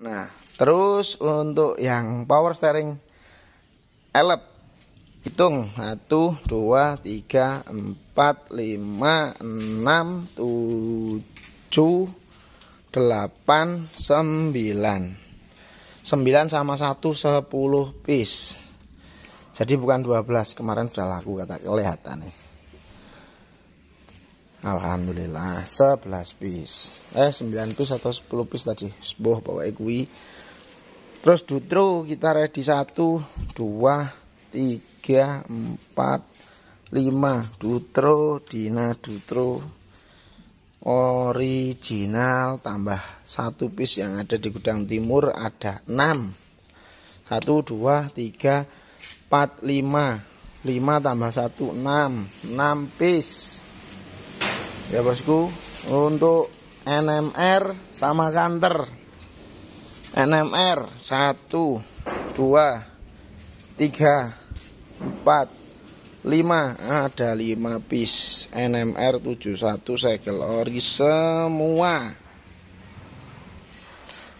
Nah, terus untuk yang power steering elep hitung 1 2 3 4 5 6 7 8 9 9 sama 1 10 piece jadi bukan 12 kemarin sudah laku kata kelihatan nih Alhamdulillah 11 piece. Eh 9 piece atau 10 piece tadi. Sebuah bawa ekwi Terus dutro kita ready 1 2 3 4 5 dutro dina dutro original tambah 1 piece yang ada di gudang timur ada 6 1 2 3 4 5 5 tambah 1 6 6 piece ya bosku untuk NMR sama santer NMR 1 2 3 4 5 ada 5 piece NMR 71 segel ori semua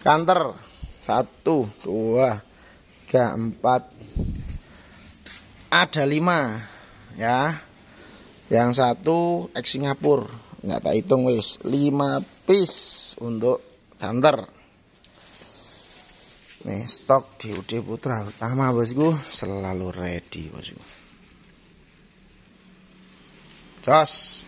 kanter 1 2 3 4 ada 5 ya yang satu ex Singapura nggak tak hitung wis lima piece untuk Hunter nih stok di UD Putra utama bosku selalu ready bosku jos